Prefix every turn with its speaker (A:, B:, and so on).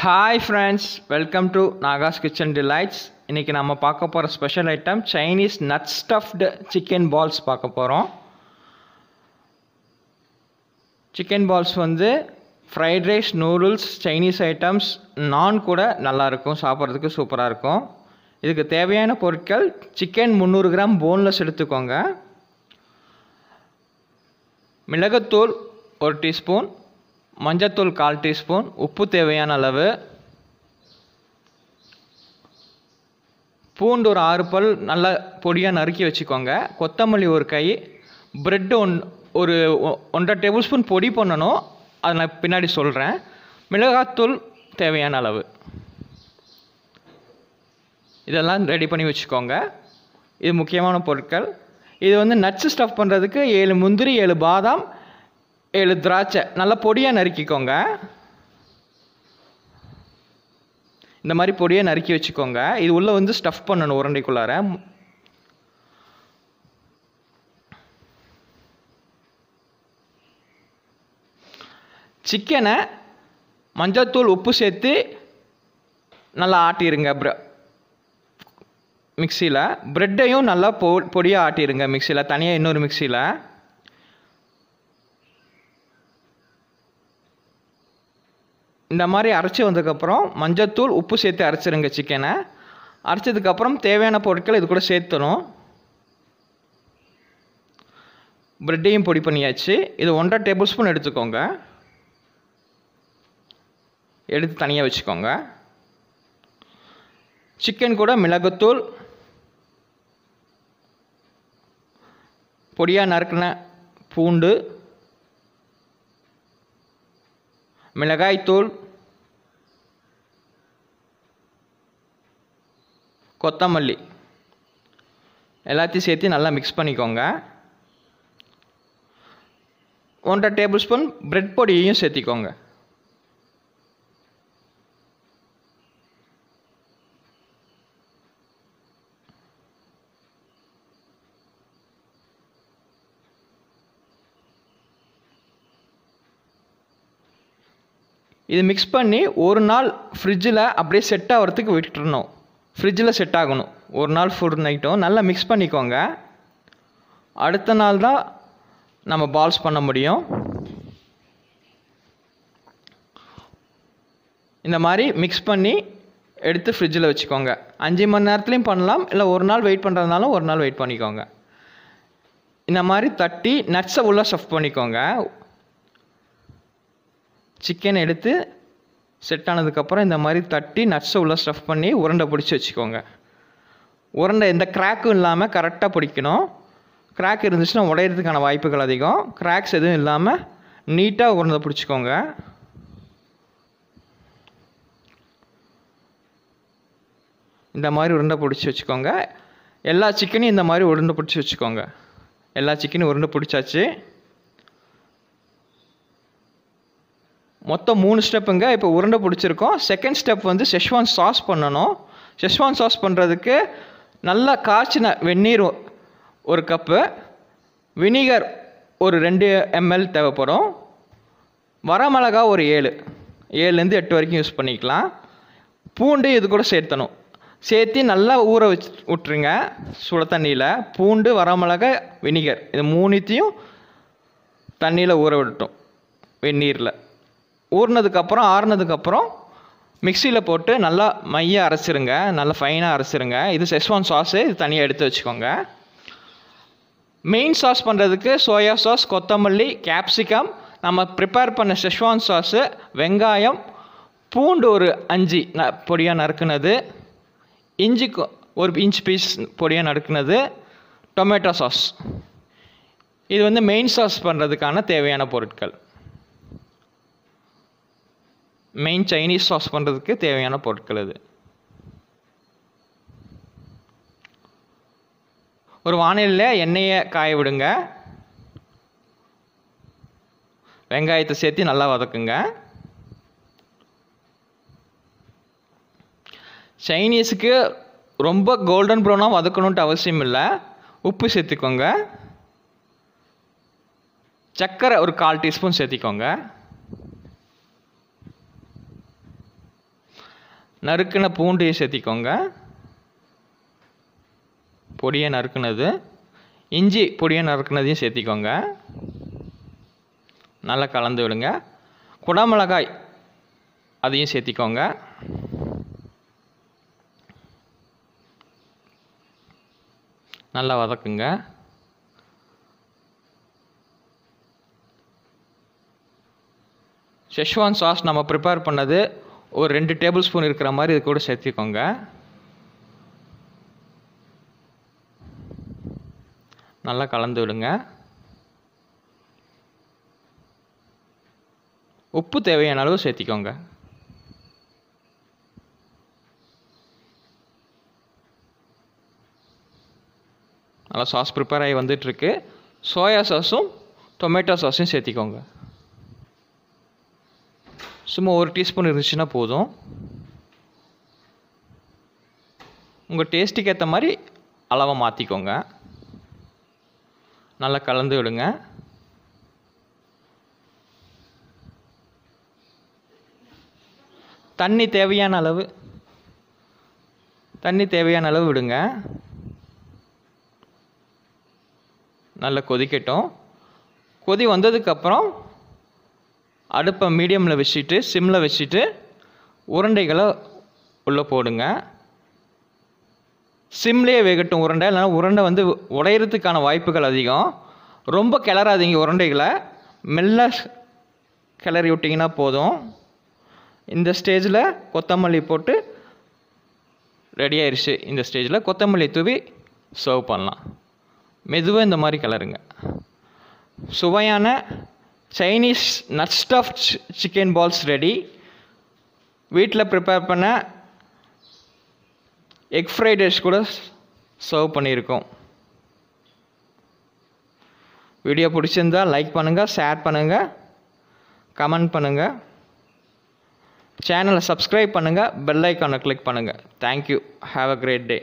A: hi friends welcome to Naga's kitchen delights இன்றைக்கி நம்ம பார்க்க போகிற special item Chinese nut stuffed chicken balls பார்க்க போகிறோம் சிக்கன் பால்ஸ் வந்து fried rice noodles Chinese items நான் கூட நல்லாயிருக்கும் சாப்பிட்றதுக்கு சூப்பராக இருக்கும் இதுக்கு தேவையான பொருட்கள் சிக்கன் முந்நூறு கிராம் போன்லெஸ் எடுத்துக்கோங்க மிளகுத்தூள் ஒரு டீஸ்பூன் மஞ்சத்தூள் கால் டீஸ்பூன் உப்பு தேவையான அளவு பூண்டு ஒரு ஆறு பல் நல்ல பொடியாக நறுக்கி வச்சுக்கோங்க கொத்தமல்லி ஒரு கை ப்ரெட் ஒன் ஒரு ஒன்றரை டேபிள் ஸ்பூன் பொடி பண்ணணும் அதை நான் பின்னாடி சொல்கிறேன் மிளகாத்தூள் தேவையான அளவு இதெல்லாம் ரெடி பண்ணி வச்சுக்கோங்க இது முக்கியமான பொருட்கள் இது வந்து நட்ஸ் ஸ்டஃப் பண்ணுறதுக்கு ஏழு முந்திரி ஏழு பாதாம் ஏழு திராட்சை நல்லா பொடியாக நறுக்கிக்கோங்க இந்த மாதிரி பொடியை நறுக்கி வச்சுக்கோங்க இது உள்ளே வந்து ஸ்டஃப் பண்ணணும் உரண்டைக்குள்ளார சிக்கனை மஞ்சத்தூள் உப்பு சேர்த்து நல்லா ஆட்டிடுங்க ப்ர மிக்சியில் ப்ரெட்டையும் நல்லா பொ பொடியாக ஆட்டிடுங்க மிக்சியில் தனியாக இன்னொரு மிக்சியில் இந்த மாதிரி அரைச்சி வந்ததுக்கப்புறம் மஞ்சத்தூள் உப்பு சேர்த்து அரைச்சிருங்க சிக்கனை அரைச்சதுக்கப்புறம் தேவையான பொருட்கள் இது கூட சேர்த்துணும் ப்ரெட்டையும் பொடி பண்ணியாச்சு இது ஒன்றரை டேபிள் ஸ்பூன் எடுத்துக்கோங்க எடுத்து தனியாக வச்சுக்கோங்க சிக்கன் கூட மிளகுத்தூள் பொடியாக நறுக்கின பூண்டு மிளகாய்த்தூள் கொத்தமல்லி எல்லாத்தையும் சேர்த்து நல்லா மிக்ஸ் பண்ணிக்கோங்க ஒன்றரை டேபிள் ஸ்பூன் பிரெட் பொடியையும் சேர்த்திக்கோங்க இது மிக்ஸ் பண்ணி ஒரு நாள் ஃப்ரிட்ஜில் அப்படியே செட் ஆகிறதுக்கு விட்டுறணும் ஃப்ரிட்ஜில் செட் ஆகணும் ஒரு நாள் ஃபுல் நைட்டும் நல்லா மிக்ஸ் பண்ணிக்கோங்க அடுத்த நாள் தான் நம்ம பால்ஸ் பண்ண முடியும் இந்த மாதிரி மிக்ஸ் பண்ணி எடுத்து ஃப்ரிட்ஜில் வச்சுக்கோங்க அஞ்சு மணி நேரத்துலையும் பண்ணலாம் இல்லை ஒரு நாள் வெயிட் பண்ணுறதுனாலும் ஒரு நாள் வெயிட் பண்ணிக்கோங்க இந்த மாதிரி தட்டி நட்ஸை உள்ளே சஃப் பண்ணிக்கோங்க சிக்கன் எடுத்து செட் ஆனதுக்கப்புறம் இந்த மாதிரி தட்டி நட்ஸை உள்ளே ஸ்டஃப் பண்ணி உருண்டை பிடிச்சி வச்சுக்கோங்க உருண்டை எந்த கிராக்கும் இல்லாமல் கரெக்டாக பிடிக்கணும் கிராக் இருந்துச்சுன்னா உடையிறதுக்கான வாய்ப்புகள் அதிகம் கிராக்ஸ் எதுவும் இல்லாமல் நீட்டாக உருண்டை பிடிச்சிக்கோங்க இந்த மாதிரி உருண்டை பிடிச்சி வச்சுக்கோங்க எல்லா சிக்கனையும் இந்த மாதிரி உருண்டை பிடிச்சி வச்சுக்கோங்க எல்லா சிக்கனையும் உருண்டை பிடிச்சாச்சு மொத்தம் மூணு ஸ்டெப்புங்க இப்போ உருண்டை பிடிச்சிருக்கோம் செகண்ட் ஸ்டெப் வந்து செஷ்வான் சாஸ் பண்ணணும் செஷ்வான் சாஸ் பண்ணுறதுக்கு நல்லா காய்ச்சின வெந்நீர் ஒரு கப்பு வினிகர் ஒரு ரெண்டு எம்எல் தேவைப்படும் வரமிளகா ஒரு ஏழு ஏழுலேருந்து எட்டு வரைக்கும் யூஸ் பண்ணிக்கலாம் பூண்டு இது கூட சேர்த்தணும் சேர்த்து நல்லா ஊற வச்சு விட்ருங்க சுட தண்ணியில் பூண்டு வரமிளகா வினிகர் இது மூணுத்தையும் தண்ணியில் ஊற விட்டோம் வெந்நீரில் ஊறினதுக்கப்புறம் ஆறுனதுக்கப்புறம் மிக்சியில் போட்டு நல்லா மைய அரைச்சிருங்க நல்லா ஃபைனாக அரைச்சிருங்க இது செஸ்வான் சாஸு இது தனியாக எடுத்து வச்சுக்கோங்க மெயின் சாஸ் பண்ணுறதுக்கு சோயா சாஸ் கொத்தமல்லி கேப்சிகம் நம்ம ப்ரிப்பேர் பண்ண செஸ்வான் சாஸு வெங்காயம் பூண்டு ஒரு அஞ்சு ந பொடியாக நறுக்குனது இஞ்சி ஒரு இன்ச் பீஸ் பொடியாக நறுக்குனது டொமேட்டோ சாஸ் இது வந்து மெயின் சாஸ் பண்ணுறதுக்கான தேவையான பொருட்கள் மெயின் சைனீஸ் சாஸ் பண்ணுறதுக்கு தேவையான பொருட்கள் இது ஒரு வானிலையில் எண்ணெயை காய விடுங்க வெங்காயத்தை சேர்த்து நல்லா வதக்குங்க சைனீஸுக்கு ரொம்ப கோல்டன் ப்ரௌனாக வதக்கணுன்ட்டு அவசியம் இல்லை உப்பு சேர்த்துக்கோங்க சர்க்கரை ஒரு கால் டீஸ்பூன் சேர்த்திக்கோங்க நறுக்கின பூண்டையும் சேர்த்திக்கோங்க பொடியை நறுக்குனது இஞ்சி பொடியை நறுக்குனதையும் சேர்த்திக்கோங்க நல்லா கலந்து விடுங்க குடமிளகாய் அதையும் சேர்த்திக்கோங்க நல்லா வதக்குங்க ஷெஷ்வான் சாஸ் நம்ம ப்ரிப்பேர் பண்ணது ஒரு ரெண்டு டேபிள் ஸ்பூன் இருக்கிற மாதிரி இது கூட சேர்த்திக்கோங்க நல்லா கலந்து விடுங்க உப்பு தேவையான அளவு சேர்த்திக்கோங்க நல்லா சாஸ் ப்ரிப்பேர் ஆகி வந்துட்டுருக்கு சோயா சாஸும் டொமேட்டோ சாஸும் சேர்த்திக்கோங்க சும்மா ஒரு டீஸ்பூன் இருந்துச்சுன்னா போதும் உங்கள் டேஸ்ட்டுக்கு ஏற்ற மாதிரி அளவை மாற்றிக்கோங்க நல்லா கலந்து விடுங்க தண்ணி தேவையான அளவு தண்ணி தேவையான அளவு விடுங்க நல்லா கொதிக்கட்டும் கொதி வந்ததுக்கப்புறம் அடுப்பை மீடியமில் வச்சுட்டு சிம்மில் வச்சுட்டு உருண்டைகளை உள்ளே போடுங்க சிம்லேயே வேகட்டும் உருண்டை இல்லைனா உருண்டை வந்து உடையிறதுக்கான வாய்ப்புகள் அதிகம் ரொம்ப கிளறாதீங்க உருண்டைகளை மெல்ல கிளறி விட்டிங்கன்னா போதும் இந்த ஸ்டேஜில் கொத்தமல்லி போட்டு ரெடி ஆயிடுச்சு இந்த ஸ்டேஜில் கொத்தமல்லி தூவி சர்வ் பண்ணலாம் மெதுவாக இந்த மாதிரி கிளறுங்க சுவையான Chinese nut stuff chicken balls ready வீட்டில் ப்ரிப்பேர் பண்ண எக் ஃப்ரைட் ரைஸ் கூட சர்வ் பண்ணியிருக்கோம் வீடியோ பிடிச்சிருந்தா லைக் பண்ணுங்கள் ஷேர் பண்ணுங்கள் கமெண்ட் பண்ணுங்கள் சேனலை சப்ஸ்கிரைப் பண்ணுங்கள் பெல் ஐக்கானை கிளிக் பண்ணுங்கள் thank you have a great day